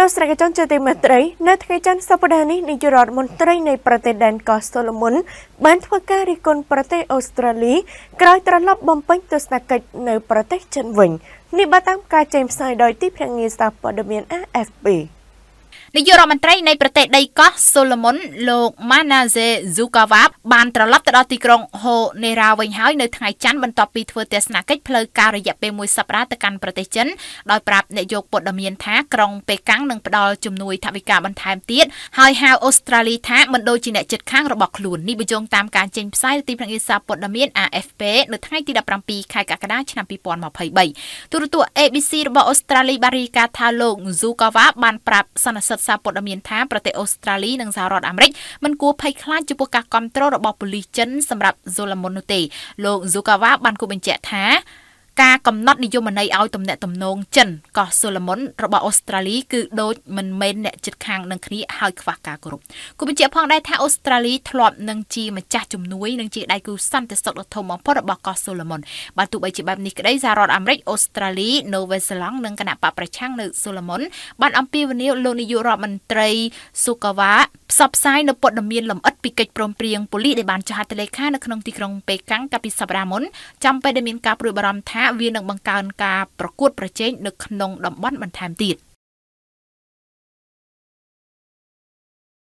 ទស្សនិកជនជាទីមេត្រីនៅថ្ងៃច័ន្ទសប្តាហ៍នេះនាយករដ្ឋមន្ត្រីនៃប្រទេសដែនកោះសូឡូមុន បានធ្វើការរិះគន់ប្រទេសអូស្ត្រាលី ក្រោយត្រឡប់បំពេញទស្សនកិច្ចនៅប្រទេសចិនវិញនេះបើតាមការចេញផ្សាយដោយទីភ្នាក់ងារសារព័ត៌មាន AFP ។នាយករដ្ឋមន្ត្រីនៃប្រទេសដីកោះសូឡូមុនលោក Manaze Zukawa បានត្រឡប់ទៅដល់ទីក្រុងហូនេរ៉ាវិញហើយនៅថ្ងៃច័ន្ទបន្ទាប់ពីធ្វើទស្សនកិច្ចផ្លូវការរយៈពេលមួយសប្តាហ៍ទៅកាន់ប្រទេសចិនដោយប្រាប់អ្នកយកព័ត៌មានថាក្រុងប៉េកាំងនឹងផ្ដល់ជំនួយ ថវិកាបន្ថែមទៀតហើយហៅអូស្ត្រាលីថាមិនដូចជាអ្នកជិតខាងរបស់ខ្លួននេះបញ្ជាក់តាមការចេញផ្សាយទីភ្នាក់ងារសារព័ត៌មាន AFP នៅថ្ងៃទី17ខែកក្កដាឆ្នាំ2023ទូរទស្សន៍ ABC របស់អូស្ត្រាលីបានរាយការណ៍ថាលោក Zukawa បានប្រាប់សន្និសិទសារព័ត៌មានថាប្រទេសអូស្ត្រាលីនិងសហរដ្ឋអាមេរិកមិនគួរភ័យខ្លាចចំពោះការគ្រប់គ្រងរបស់ប៉ូលីសចិនសម្រាប់ Zolamon នោះទេ លោក Zukawa បានគូបញ្ជាក់ថាកំណត់និយមន័យឲ្យទំនាក់ទំនងចិនកោះសូឡូមុនរបស់អូស្ត្រាលីគឺដូចមិនមែនអ្នកជិតខាងនឹងគ្នាហើយខ្វះការគោរពគូបញ្ជាក់ផង ដែរថាអូស្ត្រាលីធ្លាប់នឹងជាម្ចាស់ជំនួយនិងជាដៃគូសន្តិសុខដ៏ធំបំផុតរបស់កោះសូឡូមុនបើទោះបីជាបែបនេះក្តីសហរដ្ឋអាមេរិកអូស្ត្រាលីនូវែលសេឡង់និងគណៈបកប្រឆាំងនៅសូឡូមុនបានអំពាវនាវលោកនាយករដ្ឋមន្ត្រីស៊ូកាវ៉ាផ្សព្វផ្សាយនៅព័ត៌មានលម្អិតពីកិច្ចព្រមព្រៀងប៉ូលីសដែលបានចុះហត្ថលេខានៅក្នុងទីក្រុងប៉េកាំងកាលពីសប្តាហ៍មុនចាំពេលដែលមានការព្រួយបារម្ភថា វានឹងបង្កើនការប្រកួតប្រជែងនៅក្នុងតំបន់បន្ថែមទៀត។